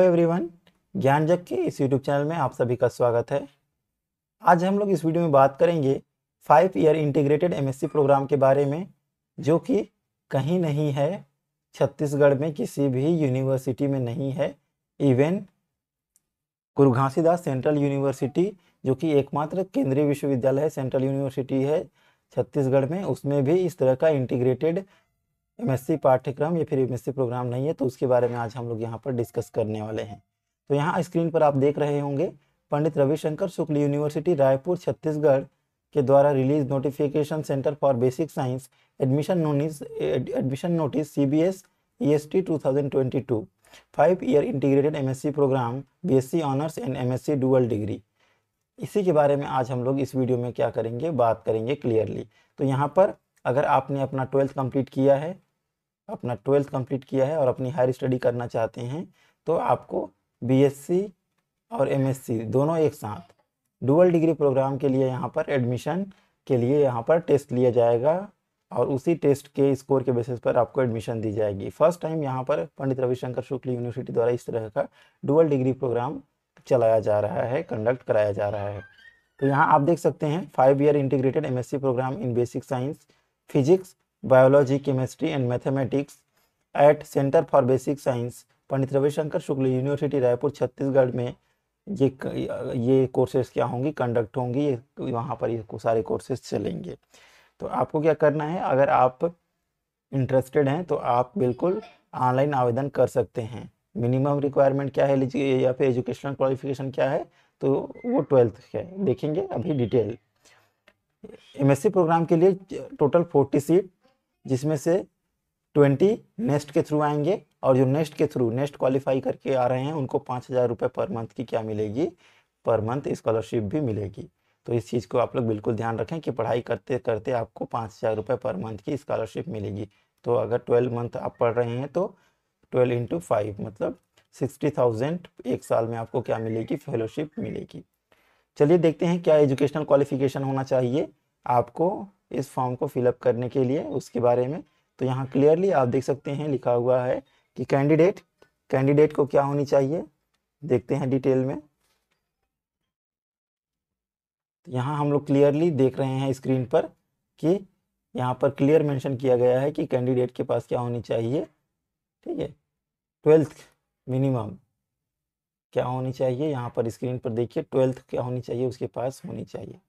Hello everyone ज्ञान जग के इस यूट्यूब चैनल में आप सभी का स्वागत है आज हम लोग इस वीडियो में बात करेंगे five year integrated MSc programme के बारे में जो कि कहीं नहीं है छत्तीसगढ़ में किसी भी यूनिवर्सिटी में नहीं है इवन गुरु घासीदास सेंट्रल यूनिवर्सिटी जो कि एकमात्र केंद्रीय विश्वविद्यालय सेंट्रल यूनिवर्सिटी है छत्तीसगढ़ में उसमें भी इस तरह का इंटीग्रेटेड एमएससी पाठ्यक्रम या फिर एमएससी प्रोग्राम नहीं है तो उसके बारे में आज हम लोग यहाँ पर डिस्कस करने वाले हैं तो यहाँ स्क्रीन पर आप देख रहे होंगे पंडित रविशंकर शुक्ल यूनिवर्सिटी रायपुर छत्तीसगढ़ के द्वारा release notification centre for basic science admission notice admission notice C B S E S T two thousand twenty two five year integrated M S C programme B S C honours and M S C dual degree इसी के बारे में आज हम लोग इस video में क्या करेंगे बात करेंगे क्लियरली तो यहाँ पर अगर आपने अपना ट्वेल्थ कंप्लीट किया है अपना ट्वेल्थ कंप्लीट किया है और अपनी हायर स्टडी करना चाहते हैं तो आपको बीएससी और एमएससी दोनों एक साथ डुअल डिग्री प्रोग्राम के लिए यहाँ पर एडमिशन के लिए यहाँ पर टेस्ट लिया जाएगा और उसी टेस्ट के स्कोर के बेसिस पर आपको एडमिशन दी जाएगी फर्स्ट टाइम यहाँ पर पंडित रविशंकर शुक्ल यूनिवर्सिटी द्वारा इस तरह का डुअल डिग्री प्रोग्राम चलाया जा रहा है कंडक्ट कराया जा रहा है तो यहाँ आप देख सकते हैं five year integrated MSc programme in basic science physics biology chemistry and mathematics at centre for basic science Pandit Ravishankar Shukla university Raipur Chhattisgarh में ये ये कोर्सेज क्या होंगी कंडक्ट होंगी ये वहाँ पर ये सारे कोर्सेज चलेंगे तो आपको क्या करना है अगर आप इंटरेस्टेड हैं तो आप बिल्कुल ऑनलाइन आवेदन कर सकते हैं मिनिमम रिक्वायरमेंट क्या है या फिर एजुकेशनल क्वालिफिकेशन क्या है तो वो ट्वेल्थ है देखेंगे अभी डिटेल एमएससी प्रोग्राम के लिए टोटल फोर्टी सीट जिसमें से ट्वेंटी नेस्ट के थ्रू आएंगे और जो नेस्ट के थ्रू नेस्ट क्वालिफाई करके आ रहे हैं उनको पाँच हज़ार रुपये पर मंथ की क्या मिलेगी पर मंथ स्कॉलरशिप भी मिलेगी तो इस चीज़ को आप लोग बिल्कुल ध्यान रखें कि पढ़ाई करते करते आपको पाँच हज़ार रुपये पर मंथ की स्कॉलरशिप मिलेगी तो अगर ट्वेल्व मंथ आप पढ़ रहे हैं तो ट्वेल्व इंटू फाइव मतलब सिक्सटी थाउजेंड एक साल में आपको क्या मिलेगी फेलोशिप मिलेगी चलिए देखते हैं क्या एजुकेशनल क्वालिफिकेशन होना चाहिए आपको इस फॉर्म को फिलअप करने के लिए उसके बारे में तो यहाँ क्लियरली आप देख सकते हैं लिखा हुआ है कि कैंडिडेट कैंडिडेट को क्या होनी चाहिए देखते हैं डिटेल में तो यहाँ हम लोग क्लियरली देख रहे हैं स्क्रीन पर कि यहाँ पर क्लियर मेंशन किया गया है कि कैंडिडेट के पास क्या होनी चाहिए ठीक है ट्वेल्थ मिनिमम क्या होनी चाहिए यहाँ पर स्क्रीन पर देखिए ट्वेल्थ क्या होनी चाहिए उसके पास होनी चाहिए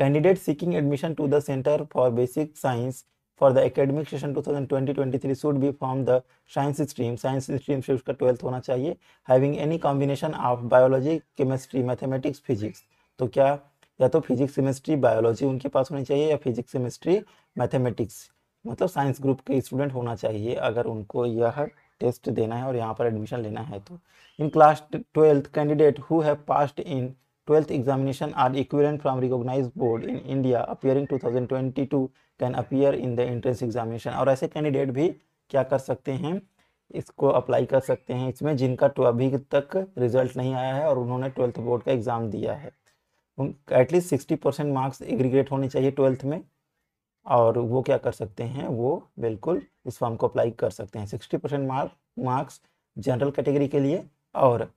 candidate seeking admission to the centre for basic science for the academic session 2020-23 should be from the science stream science stream से उसका ट्वेल्थ होना चाहिए having any combination of biology chemistry mathematics physics तो क्या या तो फिजिक्स केमिस्ट्री बायोलॉजी उनके पास होनी चाहिए या फिजिक्स केमिस्ट्री मैथेमेटिक्स मतलब साइंस ग्रुप के स्टूडेंट होना चाहिए अगर उनको यह टेस्ट देना है और यहाँ पर एडमिशन लेना है तो in class twelfth candidate who have passed in 12th examination are equivalent from recognized board in India appearing 2022 can appear in the entrance examination और ऐसे कैंडिडेट भी क्या कर सकते हैं इसको अप्लाई कर सकते हैं इसमें जिनका तो अभी तक रिजल्ट नहीं आया है और उन्होंने ट्वेल्थ बोर्ड का एग्ज़ाम दिया है at least sixty percent marks aggregate होने चाहिए ट्वेल्थ में और वो क्या कर सकते हैं वो बिल्कुल इस फॉर्म को अप्लाई कर सकते हैं sixty percent mark marks general category के लिए और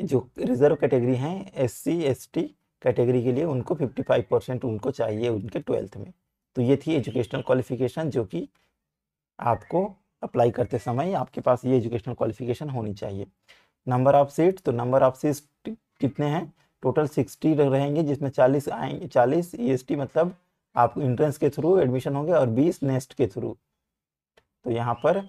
जो रिजर्व कैटेगरी हैं S C S T category के लिए उनको 55 परसेंट उनको चाहिए उनके ट्वेल्थ में तो ये थी एजुकेशनल क्वालिफिकेशन जो कि आपको अप्लाई करते समय आपके पास ये एजुकेशनल क्वालिफिकेशन होनी चाहिए नंबर ऑफ सीट तो नंबर ऑफ सीट कितने हैं टोटल सिक्सटी रहेंगे जिसमें चालीस आएंगे चालीस ई e मतलब आप इंट्रेंस के थ्रू एडमिशन होंगे और बीस नेस्ट के थ्रू तो यहाँ पर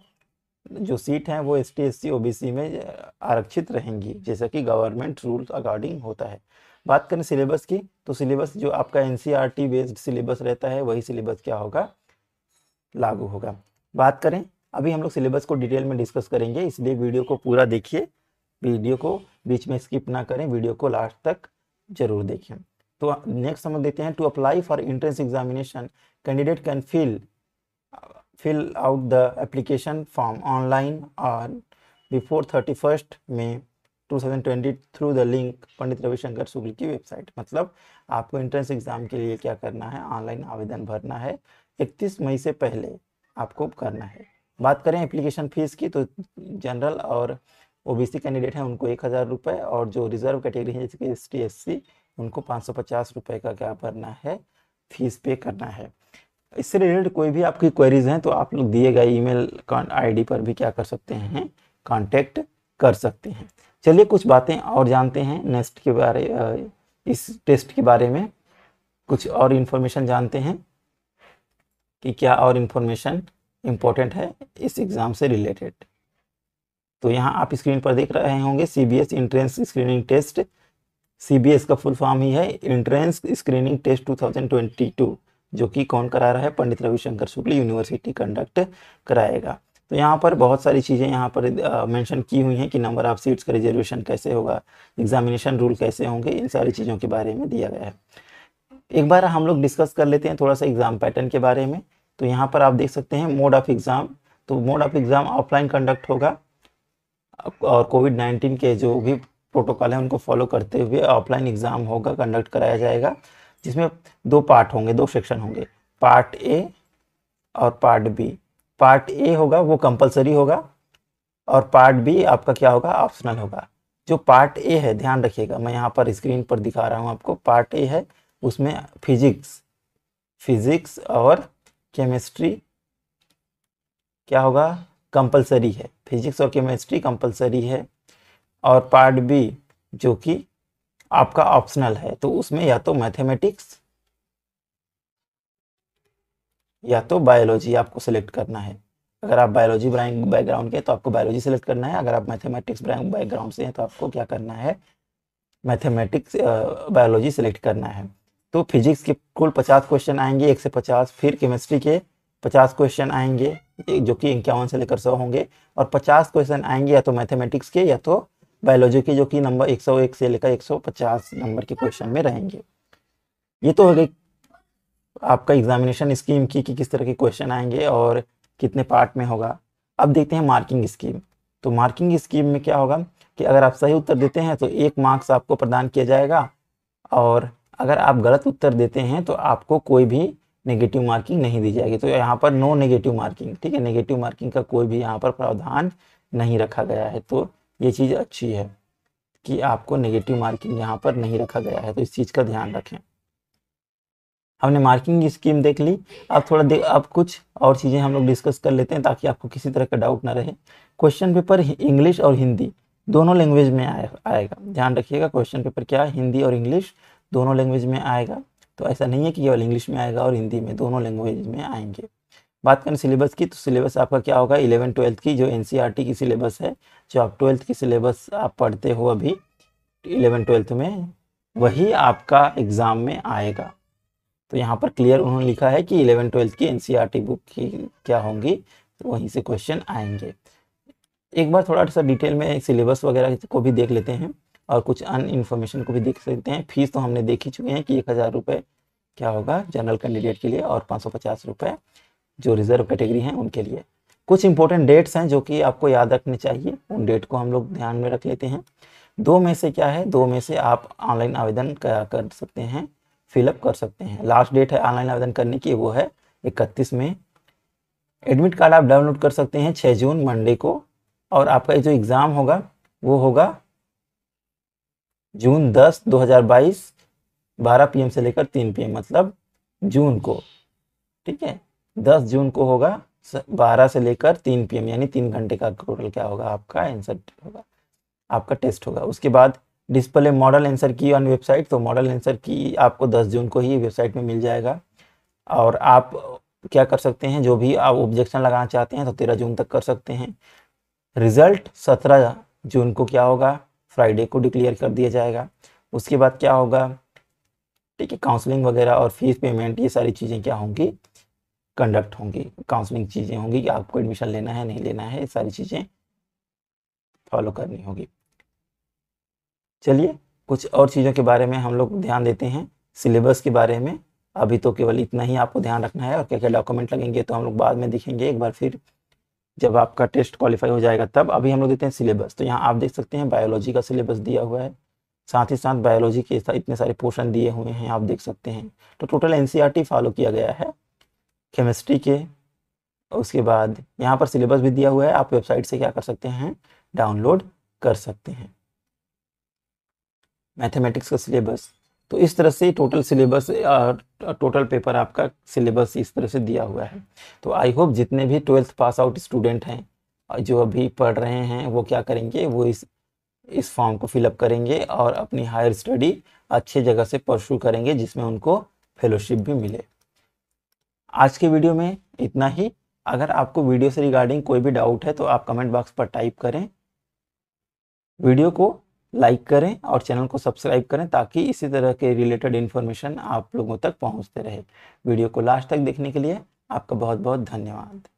जो सीट हैं वो S T S C O B C में आरक्षित रहेंगी जैसा कि गवर्नमेंट रूल्स अकॉर्डिंग होता है बात करें सिलेबस की तो सिलेबस जो आपका N C R T based syllabus रहता है वही सिलेबस क्या होगा लागू होगा बात करें अभी हम लोग सिलेबस को डिटेल में डिस्कस करेंगे इसलिए वीडियो को पूरा देखिए वीडियो को बीच में स्किप ना करें वीडियो को लास्ट तक जरूर देखें तो नेक्स्ट हम देते हैं to apply for entrance examination candidate can fill fill out the application form online first before 31st May 2020 through the link Pandit Ravishankar Shukla की वेबसाइट मतलब आपको एंट्रेंस एग्ज़ाम के लिए क्या करना है ऑनलाइन आवेदन भरना है 31 मई से पहले आपको करना है बात करें एप्लीकेशन फ़ीस की तो जनरल और ओबीसी कैंडिडेट हैं उनको एक हज़ार रुपये और जो रिजर्व कैटेगरी है जैसे कि एस टी उनको पाँच सौ पचास रुपये का क्या भरना है फीस पे करना है इससे रिलेटेड कोई भी आपकी क्वेरीज हैं तो आप लोग दिए गए ईमेल आईडी पर भी क्या कर सकते हैं कांटेक्ट कर सकते हैं चलिए कुछ बातें और जानते हैं नेक्स्ट के बारे इस टेस्ट के बारे में कुछ और इन्फॉर्मेशन जानते हैं कि क्या और इन्फॉर्मेशन इम्पोर्टेंट है इस एग्ज़ाम से रिलेटेड तो यहाँ आप स्क्रीन पर देख रहे होंगे C B S entrance screening test C B S का फुल फॉर्म ही है entrance screening test two thousand twenty two जो कि कौन करा रहा है पंडित रविशंकर शुक्ल यूनिवर्सिटी कंडक्ट कराएगा तो यहाँ पर बहुत सारी चीज़ें यहाँ पर मेंशन की हुई हैं कि नंबर ऑफ सीट्स का रिजर्वेशन कैसे होगा एग्जामिनेशन रूल कैसे होंगे इन सारी चीज़ों के बारे में दिया गया है एक बार हम लोग डिस्कस कर लेते हैं थोड़ा सा एग्ज़ाम पैटर्न के बारे में तो यहाँ पर आप देख सकते हैं मोड ऑफ एग्ज़ाम तो mode of exam offline conduct होगा और कोविड नाइन्टीन के जो भी प्रोटोकॉल है उनको फॉलो करते हुए ऑफलाइन एग्ज़ाम होगा कंडक्ट कराया जाएगा जिसमें दो पार्ट होंगे दो सेक्शन होंगे पार्ट ए और पार्ट बी पार्ट ए होगा वो कंपलसरी होगा और पार्ट बी आपका क्या होगा ऑप्शनल होगा जो पार्ट ए है ध्यान रखिएगा मैं यहाँ पर स्क्रीन पर दिखा रहा हूँ आपको पार्ट ए है उसमें फिजिक्स फिजिक्स और केमिस्ट्री क्या होगा कंपलसरी है फिजिक्स और केमिस्ट्री कंपलसरी है और पार्ट बी जो कि आपका ऑप्शनल है तो उसमें या तो मैथमेटिक्स या तो बायोलॉजी आपको सिलेक्ट करना है अगर आप बायोलॉजी बैकग्राउंड के हैं तो आपको बायोलॉजी सेलेक्ट करना है अगर आप मैथमेटिक्स बैकग्राउंड से हैं तो आपको क्या करना है मैथमेटिक्स बायोलॉजी सेलेक्ट करना है तो फिजिक्स के कुल पचास क्वेश्चन आएंगे एक से पचास फिर केमिस्ट्री के पचास क्वेश्चन आएंगे जो कि इक्यावन से लेकर सौ होंगे और पचास क्वेश्चन आएंगे या तो मैथमेटिक्स के या तो बायोलॉजी की जो कि नंबर 101 से लेकर 150 नंबर के क्वेश्चन में रहेंगे ये तो हो गई आपका एग्जामिनेशन स्कीम की कि किस तरह के क्वेश्चन आएंगे और कितने पार्ट में होगा अब देखते हैं मार्किंग स्कीम तो मार्किंग स्कीम में क्या होगा कि अगर आप सही उत्तर देते हैं तो एक मार्क्स आपको प्रदान किया जाएगा और अगर आप गलत उत्तर देते हैं तो आपको कोई भी नेगेटिव मार्किंग नहीं दी जाएगी तो यहाँ पर नो नेगेटिव मार्किंग ठीक है नेगेटिव मार्किंग का कोई भी यहाँ पर प्रावधान नहीं रखा गया है तो ये चीज़ अच्छी है कि आपको नेगेटिव मार्किंग यहाँ पर नहीं रखा गया है तो इस चीज़ का ध्यान रखें हमने मार्किंग की स्कीम देख ली अब थोड़ा देख अब कुछ और चीज़ें हम लोग डिस्कस कर लेते हैं ताकि आपको किसी तरह का डाउट ना रहे क्वेश्चन पेपर इंग्लिश और हिंदी दोनों लैंग्वेज में आए, आएगा ध्यान रखिएगा क्वेश्चन पेपर क्या हिंदी और इंग्लिश दोनों लैंग्वेज में आएगा तो ऐसा नहीं है कि केवल इंग्लिश में आएगा और हिंदी में दोनों लैंग्वेज में आएंगे बात करें सिलेबस की तो सिलेबस आपका क्या होगा इलेवन ट्वेल्थ की जो एन e की सिलेबस है जो आप ट्वेल्थ की सिलेबस आप पढ़ते हो अभी तो इलेवन ट्वेल्थ में वही हम्म। आपका एग्ज़ाम में आएगा तो यहाँ पर क्लियर उन्होंने लिखा है कि इलेवन ट्वेल्थ की एन e बुक की क्या होंगी तो वहीं से क्वेश्चन आएंगे एक बार थोड़ा सा डिटेल में सिलेबस वगैरह को भी देख लेते हैं और कुछ अन इन्फॉर्मेशन को भी देख सकते हैं फीस तो हमने देख ही चुके हैं कि एक हज़ार रुपये क्या होगा जनरल कैंडिडेट के लिए और पाँच सौ पचास रुपये जो रिजर्व कैटेगरी हैं उनके लिए कुछ इंपॉर्टेंट डेट्स हैं जो कि आपको याद रखने चाहिए उन डेट को हम लोग ध्यान में रख लेते हैं दो में से क्या है दो में से आप ऑनलाइन आवेदन कर सकते हैं फिलअप कर सकते हैं लास्ट डेट है ऑनलाइन आवेदन करने की वो है इकतीस में एडमिट कार्ड आप डाउनलोड कर सकते हैं छः जून मंडे को और आपका जो एग्ज़ाम होगा वो होगा जून दस दो हज़ार बाईस बारह पी से लेकर तीन पी मतलब जून को ठीक है 10 जून को होगा 12 से लेकर 3 पीएम यानी तीन घंटे का टोटल क्या होगा आपका आंसर होगा आपका टेस्ट होगा उसके बाद display model answer key on website तो मॉडल आंसर की आपको 10 जून को ही वेबसाइट में मिल जाएगा और आप क्या कर सकते हैं जो भी आप ऑब्जेक्शन लगाना चाहते हैं तो तेरह जून तक कर सकते हैं रिजल्ट सत्रह जून को क्या होगा फ्राइडे को डिक्लेयर कर दिया जाएगा उसके बाद क्या होगा ठीक है काउंसलिंग वगैरह और फीस पेमेंट ये सारी चीज़ें क्या होंगी कंडक्ट होंगी काउंसलिंग चीज़ें होंगी कि आपको एडमिशन लेना है नहीं लेना है ये सारी चीज़ें फॉलो करनी होगी चलिए कुछ और चीज़ों के बारे में हम लोग ध्यान देते हैं सिलेबस के बारे में अभी तो केवल इतना ही आपको ध्यान रखना है और क्या क्या डॉक्यूमेंट लगेंगे तो हम लोग बाद में दिखेंगे एक बार फिर जब आपका टेस्ट क्वालिफाई हो जाएगा तब अभी हम लोग देते हैं सिलेबस तो यहाँ आप देख सकते हैं बायोलॉजी का सिलेबस दिया हुआ है साथ ही साथ बायोलॉजी के इतने सारे पोर्शन दिए हुए हैं आप देख सकते हैं तो टोटल एन फॉलो किया गया है केमिस्ट्री के उसके बाद यहाँ पर सिलेबस भी दिया हुआ है आप वेबसाइट से क्या कर सकते हैं डाउनलोड कर सकते हैं मैथमेटिक्स का सिलेबस तो इस तरह से टोटल सिलेबस टोटल पेपर आपका सिलेबस इस तरह से दिया हुआ है तो आई होप जितने भी ट्वेल्थ पास आउट स्टूडेंट हैं जो अभी पढ़ रहे हैं वो क्या करेंगे वो इस इस फॉर्म को फिलअप करेंगे और अपनी हायर स्टडी अच्छे जगह से परसू करेंगे जिसमें उनको फेलोशिप भी मिले आज के वीडियो में इतना ही अगर आपको वीडियो से रिगार्डिंग कोई भी डाउट है तो आप कमेंट बॉक्स पर टाइप करें वीडियो को लाइक करें और चैनल को सब्सक्राइब करें ताकि इसी तरह के रिलेटेड इन्फॉर्मेशन आप लोगों तक पहुंचते रहे वीडियो को लास्ट तक देखने के लिए आपका बहुत बहुत धन्यवाद